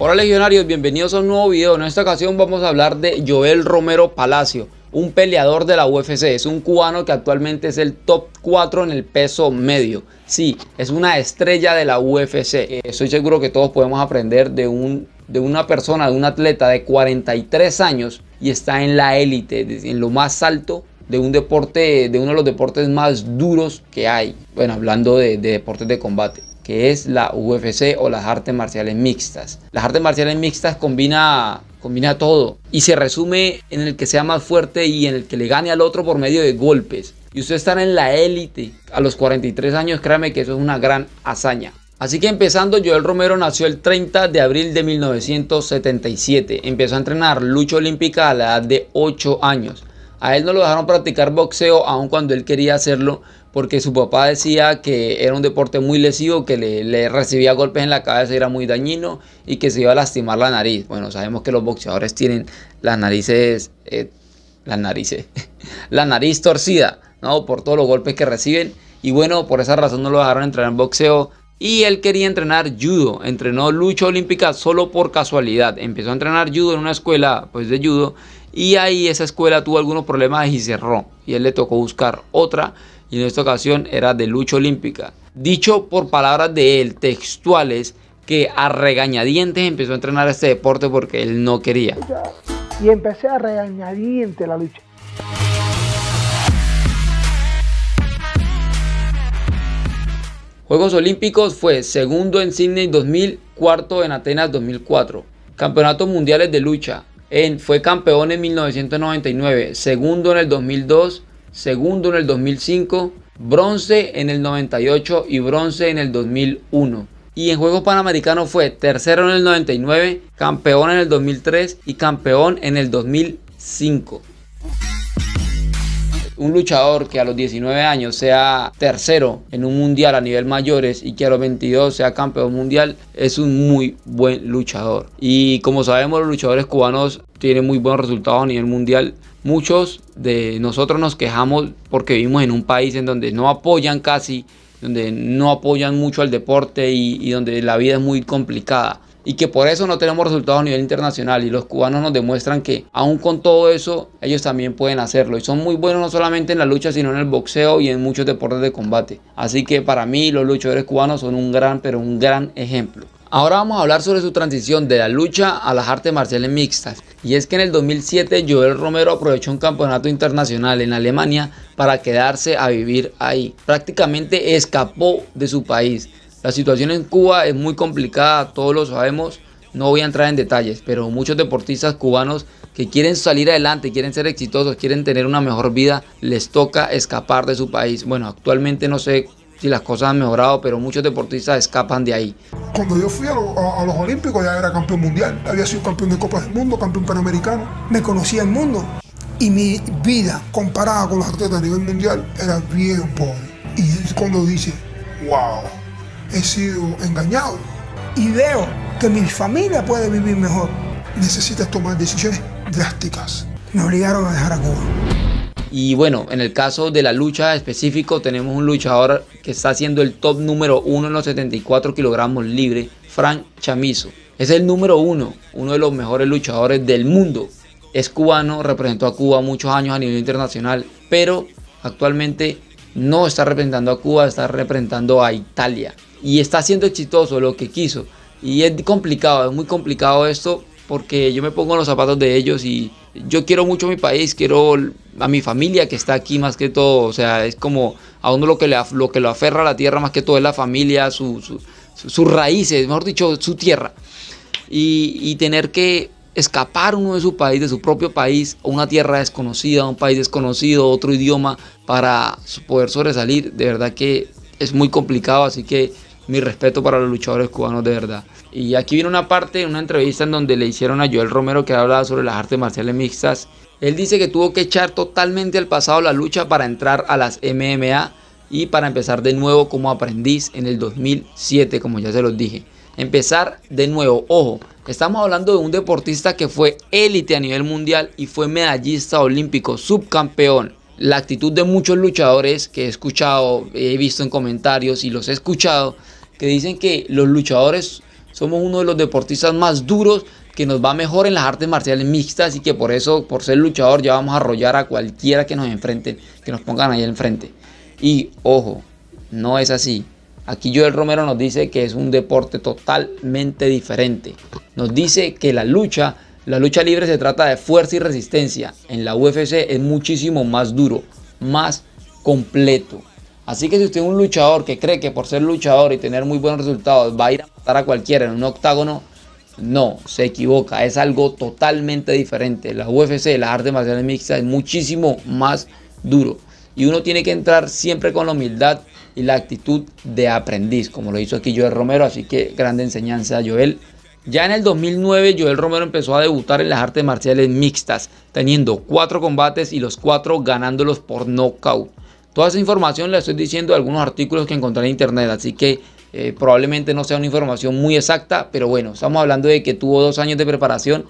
Hola legionarios, bienvenidos a un nuevo video. En esta ocasión vamos a hablar de Joel Romero Palacio, un peleador de la UFC. Es un cubano que actualmente es el top 4 en el peso medio. Sí, es una estrella de la UFC. Eh, estoy seguro que todos podemos aprender de, un, de una persona, de un atleta de 43 años y está en la élite, en lo más alto de un deporte, de uno de los deportes más duros que hay. Bueno, hablando de deportes de combate que es la UFC o las artes marciales mixtas. Las artes marciales mixtas combina, combina todo y se resume en el que sea más fuerte y en el que le gane al otro por medio de golpes. Y usted estar en la élite a los 43 años, créame que eso es una gran hazaña. Así que empezando, Joel Romero nació el 30 de abril de 1977. Empezó a entrenar lucha olímpica a la edad de 8 años. A él no lo dejaron practicar boxeo aun cuando él quería hacerlo porque su papá decía que era un deporte muy lesivo, que le, recibía golpes en la cabeza, era muy dañino y que se iba a lastimar la nariz. Bueno, sabemos que los boxeadores tienen las narices, eh, las narices, la nariz torcida, ¿no? Por todos los golpes que reciben. Y bueno, por esa razón no lo dejaron entrenar en boxeo. Y él quería entrenar judo, entrenó lucha olímpica solo por casualidad. Empezó a entrenar judo en una escuela pues, de judo y ahí esa escuela tuvo algunos problemas y cerró. Y él le tocó buscar otra y en esta ocasión era de lucha olímpica. Dicho por palabras de él textuales que a regañadientes empezó a entrenar este deporte porque él no quería. Y empecé a regañadientes la lucha. Juegos Olímpicos fue segundo en Sydney 2000, cuarto en Atenas 2004. Campeonatos Mundiales de Lucha. En, fue campeón en 1999, segundo en el 2002 segundo en el 2005, bronce en el 98 y bronce en el 2001. Y en Juegos Panamericanos fue tercero en el 99, campeón en el 2003 y campeón en el 2005 un luchador que a los 19 años sea tercero en un mundial a nivel mayores y que a los 22 sea campeón mundial es un muy buen luchador. Y como sabemos los luchadores cubanos tienen muy buenos resultados a nivel mundial. Muchos de nosotros nos quejamos porque vivimos en un país en donde no apoyan casi, donde no apoyan mucho al deporte y, y donde la vida es muy complicada y que por eso no tenemos resultados a nivel internacional y los cubanos nos demuestran que aún con todo eso ellos también pueden hacerlo y son muy buenos no solamente en la lucha sino en el boxeo y en muchos deportes de combate. Así que para mí los luchadores cubanos son un gran pero un gran ejemplo. Ahora vamos a hablar sobre su transición de la lucha a las artes marciales mixtas. Y es que en el 2007 Joel Romero aprovechó un campeonato internacional en Alemania para quedarse a vivir ahí. Prácticamente escapó de su país la situación en Cuba es muy complicada, todos lo sabemos, no voy a entrar en detalles, pero muchos deportistas cubanos que quieren salir adelante, quieren ser exitosos, quieren tener una mejor vida, les toca escapar de su país. Bueno, actualmente no sé si las cosas han mejorado, pero muchos deportistas escapan de ahí. Cuando yo fui a, los Olímpicos ya era campeón mundial, había sido campeón de Copas del Mundo, campeón panamericano, me conocía el mundo y mi vida comparada con los atletas a nivel mundial era bien pobre. Y cuando dice, wow, he sido engañado y veo que mi familia puede vivir mejor, necesitas tomar decisiones drásticas. Me obligaron a dejar a Cuba. Y bueno, en el caso de la lucha específico, tenemos un luchador que está siendo el top número uno en los 74 kilogramos libre, Frank Chamizo. Es el número uno, uno de los mejores luchadores del mundo. Es cubano, representó a Cuba muchos años a nivel internacional, pero actualmente no está representando a Cuba, está representando a Italia. Y está siendo exitoso lo que quiso. Y es complicado, es muy complicado esto porque yo me pongo en los zapatos de ellos y yo quiero mucho a mi país, quiero a mi familia que está aquí más que todo. O sea, es como a uno lo que, le, lo, que lo aferra a la tierra más que todo es la familia, sus raíces, mejor dicho, su tierra. y tener que escapar uno de su país, de su propio país, a una tierra desconocida, a un país desconocido, otro idioma, para poder sobresalir. De verdad que es muy complicado, así que mi respeto para los luchadores cubanos de verdad. Y aquí viene una parte, una entrevista en donde le hicieron a Joel Romero que hablaba sobre las artes marciales mixtas. Él dice que tuvo que echar totalmente al pasado la lucha para entrar a las MMA y para empezar de nuevo como aprendiz en el 2007, como ya se los dije empezar de nuevo. Ojo, estamos hablando de un deportista que fue élite a nivel mundial y fue medallista olímpico, subcampeón. La actitud de muchos luchadores que he escuchado, he visto en comentarios y los he escuchado, que dicen que los luchadores somos uno de los deportistas más duros que nos va mejor en las artes marciales mixtas y que por eso, por ser luchador, ya vamos a arrollar a cualquiera que nos enfrente, que nos pongan ahí enfrente. Y ojo, no es así. Aquí Joel Romero nos dice que es un deporte totalmente diferente. Nos dice que la lucha, la lucha libre se trata de fuerza y resistencia. En la UFC es muchísimo más duro, más completo. Así que si usted es un luchador que cree que por ser luchador y tener muy buenos resultados va a ir a matar a cualquiera en un octágono, no, se equivoca. Es algo totalmente diferente. La UFC, arte artes marciales mixta, es muchísimo más duro. Y uno tiene que entrar siempre con la humildad y la actitud de aprendiz, como lo hizo aquí Joel Romero. Así que grande enseñanza, Joel. Ya en el 2009, Joel Romero empezó a debutar en las artes marciales mixtas, teniendo cuatro combates y los cuatro ganándolos por nocaut. Toda esa información la estoy diciendo de algunos artículos que encontré en internet, así que eh, probablemente no sea una información muy exacta, pero bueno, estamos hablando de que tuvo dos años de preparación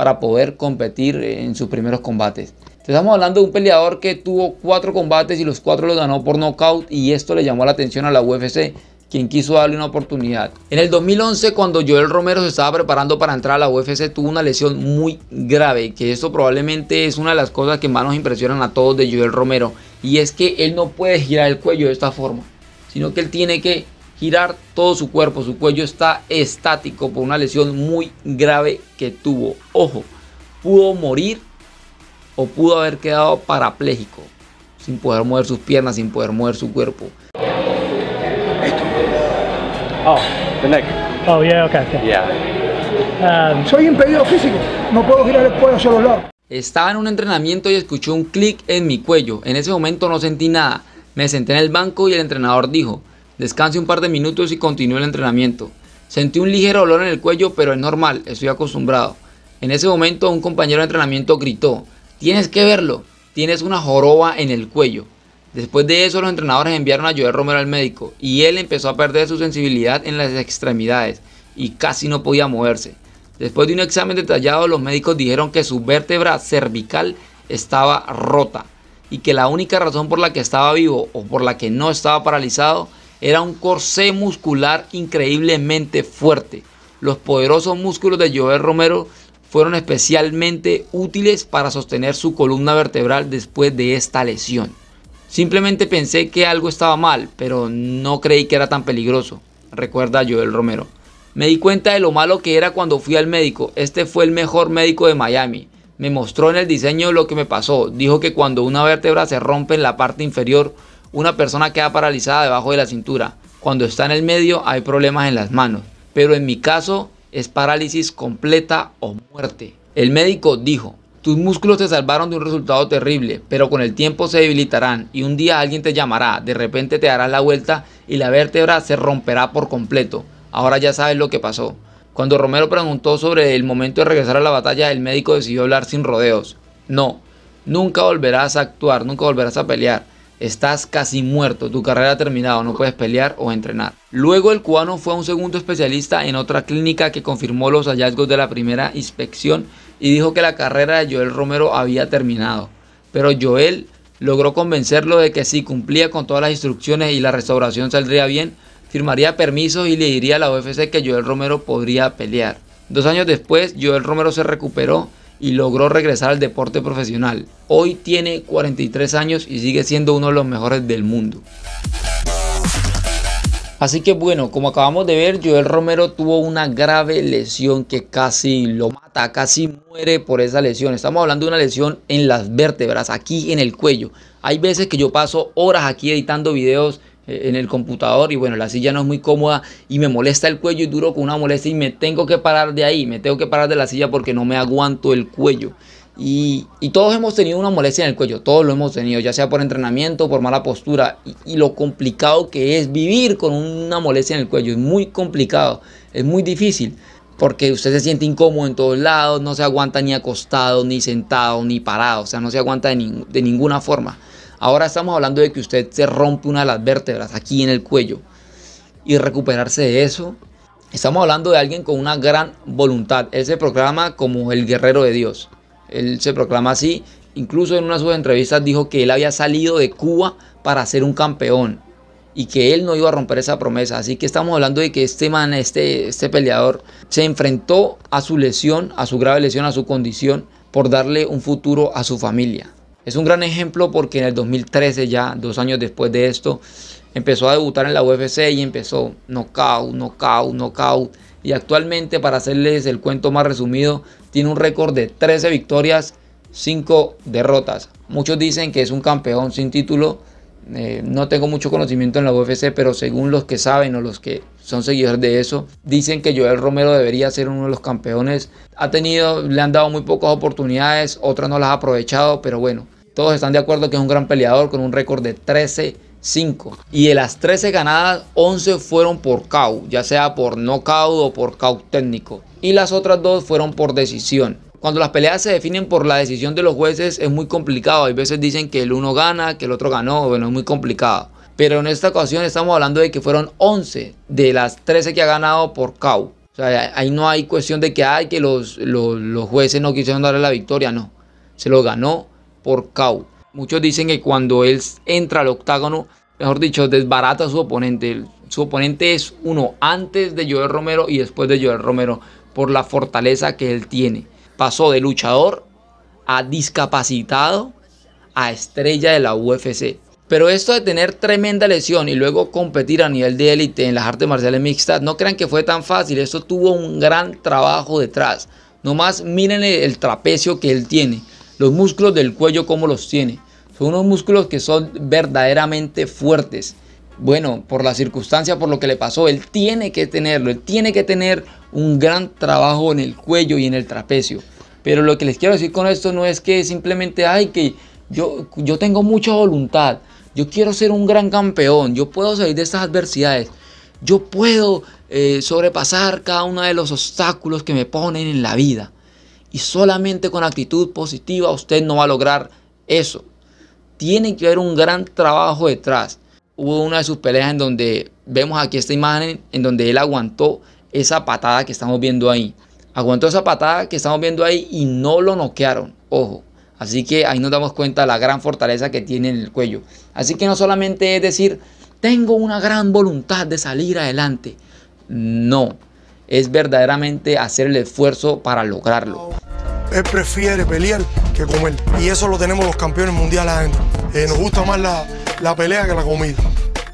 para poder competir en sus primeros combates. estamos hablando de un peleador que tuvo cuatro combates y los cuatro los ganó por nocaut y esto le llamó la atención a la UFC quien quiso darle una oportunidad. En el 2011, cuando Joel Romero se estaba preparando para entrar a la UFC, tuvo una lesión muy grave, que esto probablemente es una de las cosas que más nos impresionan a todos de Joel Romero, y es que él no puede girar el cuello de esta forma, sino que él tiene que girar todo su cuerpo, su cuello está estático por una lesión muy grave que tuvo. Ojo, pudo morir o pudo haber quedado parapléjico, sin poder mover sus piernas, sin poder mover su cuerpo. Oh, the neck. Oh, yeah, um, Soy impedido físico, no puedo girar el cuello hacia Estaba en un entrenamiento y escuché un clic en mi cuello. En ese momento no sentí nada. Me senté en el banco y el entrenador dijo, Descanse un par de minutos y continúe el entrenamiento. Sentí un ligero dolor en el cuello, pero es normal, estoy acostumbrado. En ese momento un compañero de entrenamiento gritó, tienes que verlo, tienes una joroba en el cuello. Después de eso los entrenadores enviaron a Joel Romero al médico y él empezó a perder su sensibilidad en las extremidades y casi no podía moverse. Después de un examen detallado los médicos dijeron que su vértebra cervical estaba rota y que la única razón por la que estaba vivo o por la que no estaba paralizado era un corsé muscular increíblemente fuerte. Los poderosos músculos de Joel Romero fueron especialmente útiles para sostener su columna vertebral después de esta lesión. Simplemente pensé que algo estaba mal, pero no creí que era tan peligroso, recuerda Joel Romero. Me di cuenta de lo malo que era cuando fui al médico. Este fue el mejor médico de Miami. Me mostró en el diseño lo que me pasó. Dijo que cuando una vértebra se rompe en la parte inferior, una persona queda paralizada debajo de la cintura. Cuando está en el medio hay problemas en las manos. Pero en mi caso es parálisis completa o muerte. El médico dijo, tus músculos te salvaron de un resultado terrible, pero con el tiempo se debilitarán y un día alguien te llamará, de repente te darás la vuelta y la vértebra se romperá por completo. Ahora ya sabes lo que pasó. Cuando Romero preguntó sobre el momento de regresar a la batalla, el médico decidió hablar sin rodeos. No, nunca volverás a actuar, nunca volverás a pelear. Estás casi muerto, tu carrera ha terminado, no puedes pelear o entrenar. Luego el cubano fue a un segundo especialista en otra clínica que confirmó los hallazgos de la primera inspección y dijo que la carrera de Joel Romero había terminado. Pero Joel logró convencerlo de que si cumplía con todas las instrucciones y la restauración saldría bien, firmaría permisos y le diría a la UFC que Joel Romero podría pelear. Dos años después, Joel Romero se recuperó y logró regresar al deporte profesional. Hoy tiene 43 años y sigue siendo uno de los mejores del mundo. Así que bueno, como acabamos de ver, Joel Romero tuvo una grave lesión que casi lo mata, casi muere por esa lesión. Estamos hablando de una lesión en las vértebras, aquí en el cuello. Hay veces que yo paso horas aquí editando videos eh, en el computador y bueno, la silla no es muy cómoda y me molesta el cuello y duro con una molestia y me tengo que parar de ahí, me tengo que parar de la silla porque no me aguanto el cuello. Y, y todos hemos tenido una molestia en el cuello, todos lo hemos tenido, ya sea por entrenamiento, por mala postura y, lo complicado que es vivir con una molestia en el cuello, es muy complicado, es muy difícil porque usted se siente incómodo en todos lados, no se aguanta ni acostado, ni sentado, ni parado, o sea, no se aguanta de ninguna forma. Ahora estamos hablando de que usted se rompe una de las vértebras aquí en el cuello y recuperarse de eso. Estamos hablando de alguien con una gran voluntad. Él se proclama como el guerrero de Dios. Él se proclama así. Incluso en una de sus entrevistas dijo que él había salido de Cuba para ser un campeón y que él no iba a romper esa promesa. Así que estamos hablando de que este man, este, este peleador, se enfrentó a su lesión, a su grave lesión, a su condición, por darle un futuro a su familia. Es un gran ejemplo porque en el 2013, ya dos años después de esto, empezó a debutar en la UFC y empezó knockout, knockout, knockout. Y actualmente, para hacerles el cuento más resumido, tiene un récord de 13 victorias, 5 derrotas. Muchos dicen que es un campeón sin título, eh, no tengo mucho conocimiento en la UFC, pero según los que saben o los que son seguidores de eso, dicen que Joel Romero debería ser uno de los campeones. Ha tenido, le han dado muy pocas oportunidades, otras no las ha aprovechado, pero bueno, todos están de acuerdo que es un gran peleador con un récord de 13 5. Y de las 13 ganadas, 11 fueron por KO, ya sea por no nocaut o por KO técnico. Y las otras dos fueron por decisión cuando las peleas se definen por la decisión de los jueces es muy complicado. Hay veces dicen que el uno gana, que el otro ganó, bueno, es muy complicado. Pero en esta ocasión estamos hablando de que fueron 11 de las 13 que ha ganado por KO. O sea, ahí no hay cuestión de que, hay que los, los, los, jueces no quisieron darle la victoria, no. Se lo ganó por KO. Muchos dicen que cuando él entra al octágono, mejor dicho, desbarata a su oponente. Su oponente es uno antes de Joel Romero y después de Joel Romero por la fortaleza que él tiene. Pasó de luchador a discapacitado a estrella de la UFC. Pero esto de tener tremenda lesión y luego competir a nivel de élite en las artes marciales mixtas, no crean que fue tan fácil, esto tuvo un gran trabajo detrás. Nomás miren el trapecio que él tiene, los músculos del cuello como los tiene. Son unos músculos que son verdaderamente fuertes bueno, por la circunstancia, por lo que le pasó, él tiene que tenerlo, él tiene que tener un gran trabajo en el cuello y en el trapecio. Pero lo que les quiero decir con esto no es que simplemente, ay, que yo, yo tengo mucha voluntad, yo quiero ser un gran campeón, yo puedo salir de estas adversidades, yo puedo eh, sobrepasar cada uno de los obstáculos que me ponen en la vida. Y solamente con actitud positiva usted no va a lograr eso. Tiene que haber un gran trabajo detrás hubo una de sus peleas en donde vemos aquí esta imagen en donde él aguantó esa patada que estamos viendo ahí. Aguantó esa patada que estamos viendo ahí y no lo noquearon. Ojo. Así que ahí nos damos cuenta la gran fortaleza que tiene en el cuello. Así que no solamente es decir, tengo una gran voluntad de salir adelante. No, es verdaderamente hacer el esfuerzo para lograrlo. Él prefiere pelear que comer. Y eso lo tenemos los campeones mundiales adentro. Eh, nos gusta más la, la pelea que la comida.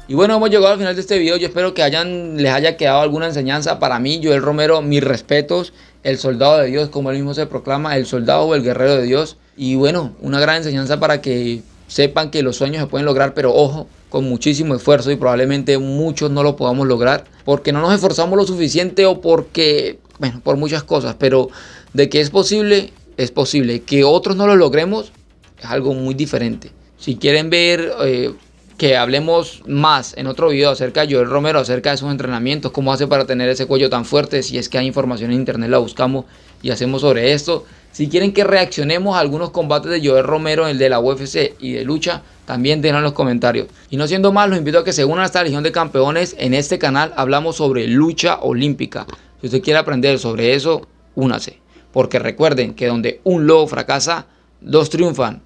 Y bueno, hemos llegado al final de este video. Yo espero que les haya quedado alguna enseñanza. Para mí, Joel Romero, mis respetos. El soldado de Dios, como él mismo se proclama, el soldado o el guerrero de Dios. Y bueno, una gran enseñanza para que sepan que los sueños se pueden lograr, pero ojo, con muchísimo esfuerzo y probablemente muchos no lo podamos lograr porque no nos esforzamos lo suficiente o porque, bueno, por muchas cosas. Pero de que es posible, es posible. Que otros no lo logremos es algo muy diferente. Si quieren ver... Eh, que hablemos más en otro video acerca de Joel Romero, acerca de sus entrenamientos, cómo hace para tener ese cuello tan fuerte, si es que hay información en internet la buscamos y hacemos sobre esto. Si quieren que reaccionemos a algunos combates de Joel Romero, el de la UFC y de lucha, también en los comentarios. Y no siendo más, los invito a que se unan a esta Legión de Campeones. En este canal hablamos sobre lucha olímpica. Si usted quiere aprender sobre eso, únase. Porque recuerden que donde un lobo fracasa, dos triunfan.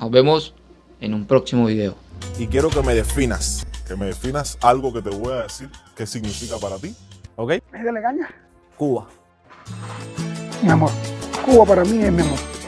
Nos vemos en un próximo video y quiero que me definas, que me definas algo que te voy a decir que significa para ti, ¿ok? ¿Es de la Cuba. Mi amor, Cuba para mí es mi amor.